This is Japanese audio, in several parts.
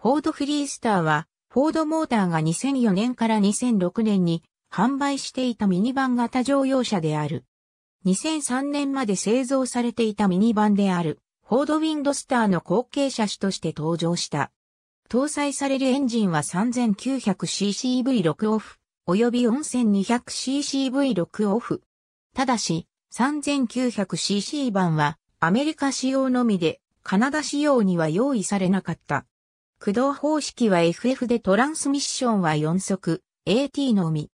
フォードフリースターは、フォードモーターが2004年から2006年に販売していたミニバン型乗用車である。2003年まで製造されていたミニバンである、フォードウィンドスターの後継車種として登場した。搭載されるエンジンは 3900ccV6 オフ、および 4200ccV6 オフ。ただし、3900cc 版はアメリカ仕様のみで、カナダ仕様には用意されなかった。駆動方式は FF でトランスミッションは4速、AT のみ。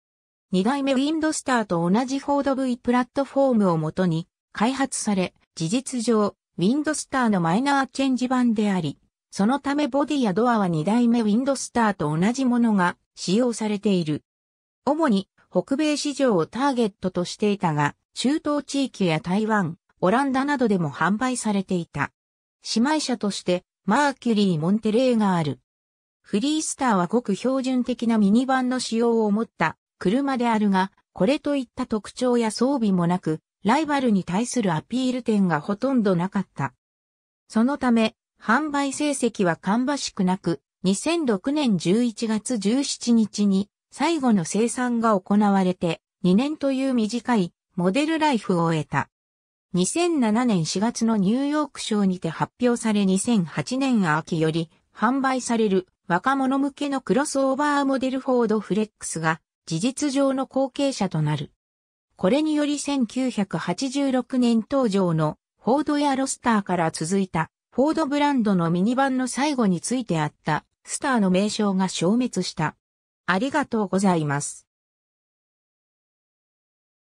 2代目ウィンドスターと同じフォード V プラットフォームをもとに開発され、事実上、ウィンドスターのマイナーチェンジ版であり、そのためボディやドアは2代目ウィンドスターと同じものが使用されている。主に北米市場をターゲットとしていたが、中東地域や台湾、オランダなどでも販売されていた。姉妹車としてマーキュリー・モンテレーがある。フリースターはごく標準的なミニバンの仕様を持った車であるが、これといった特徴や装備もなく、ライバルに対するアピール点がほとんどなかった。そのため、販売成績は芳しくなく、2006年11月17日に最後の生産が行われて、2年という短いモデルライフを終えた。2007年4月のニューヨーク賞にて発表され2008年秋より販売される若者向けのクロスオーバーモデルフォードフレックスが事実上の後継者となる。これにより1986年登場のフォードやロスターから続いたフォードブランドのミニバンの最後についてあったスターの名称が消滅した。ありがとうございます。